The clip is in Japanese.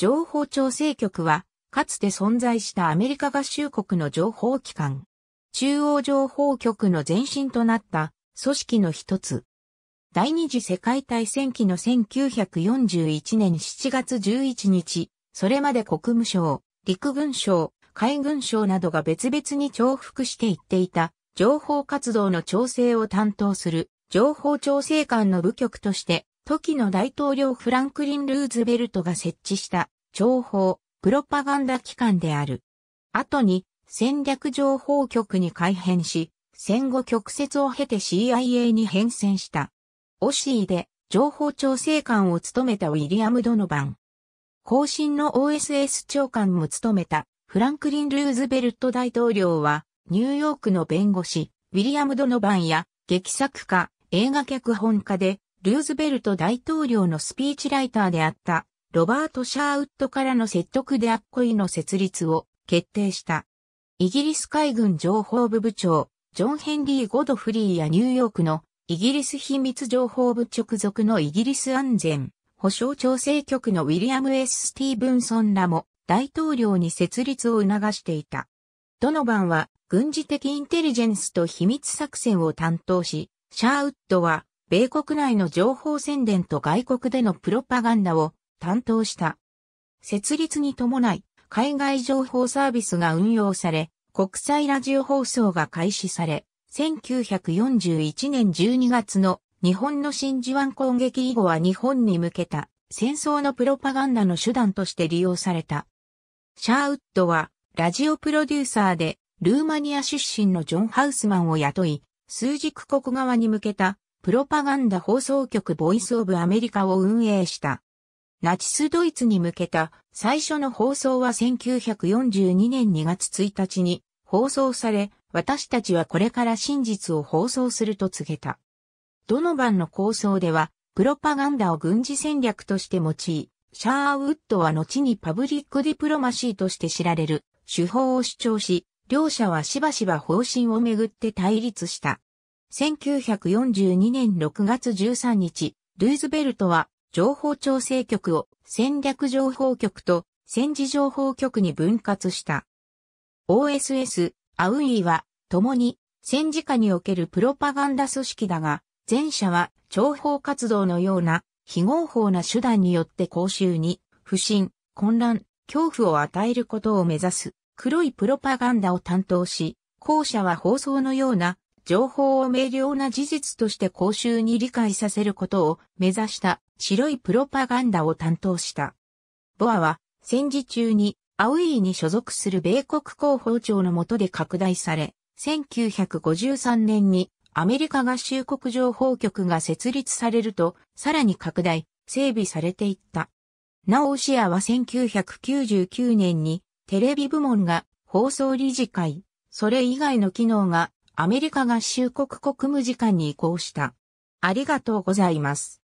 情報調整局は、かつて存在したアメリカ合衆国の情報機関、中央情報局の前身となった組織の一つ。第二次世界大戦期の1941年7月11日、それまで国務省、陸軍省、海軍省などが別々に重複していっていた情報活動の調整を担当する情報調整官の部局として時の大統領フランクリン・ルーズベルトが設置した情報、プロパガンダ機関である。後に戦略情報局に改編し、戦後曲折を経て CIA に変遷した。オシーで情報調整官を務めたウィリアム・ドノバン。後進の OSS 長官も務めたフランクリン・ルーズベルト大統領はニューヨークの弁護士、ウィリアム・ドノバンや劇作家、映画脚本家でルーズベルト大統領のスピーチライターであったロバート・シャーウッドからの説得でアッコイの設立を決定した。イギリス海軍情報部部長、ジョン・ヘンリー・ゴドフリーやニューヨークのイギリス秘密情報部直属のイギリス安全保障調整局のウィリアム・ S・ スティーブンソンらも大統領に設立を促していた。ドノバンは軍事的インテリジェンスと秘密作戦を担当し、シャーウッドは米国内の情報宣伝と外国でのプロパガンダを担当した。設立に伴い、海外情報サービスが運用され、国際ラジオ放送が開始され、1941年12月の日本の真珠湾攻撃以後は日本に向けた戦争のプロパガンダの手段として利用された。シャーウッドはラジオプロデューサーでルーマニア出身のジョン・ハウスマンを雇い、数軸国側に向けたプロパガンダ放送局ボイスオブアメリカを運営した。ナチスドイツに向けた最初の放送は1942年2月1日に放送され、私たちはこれから真実を放送すると告げた。ドノバンの構想では、プロパガンダを軍事戦略として用い、シャーウッドは後にパブリックディプロマシーとして知られる手法を主張し、両者はしばしば方針をめぐって対立した。1942年6月13日、ルーズベルトは情報調整局を戦略情報局と戦時情報局に分割した。OSS、アウイは、共に戦時下におけるプロパガンダ組織だが、前者は情報活動のような非合法な手段によって公衆に不信、混乱、恐怖を与えることを目指す黒いプロパガンダを担当し、後者は放送のような情報を明瞭な事実として公衆に理解させることを目指した白いプロパガンダを担当した。ボアは戦時中にアウィーに所属する米国広報庁の下で拡大され、1953年にアメリカ合衆国情報局が設立されると、さらに拡大、整備されていった。なおシアは1999年にテレビ部門が放送理事会、それ以外の機能がアメリカ合衆国国務次官に移行した。ありがとうございます。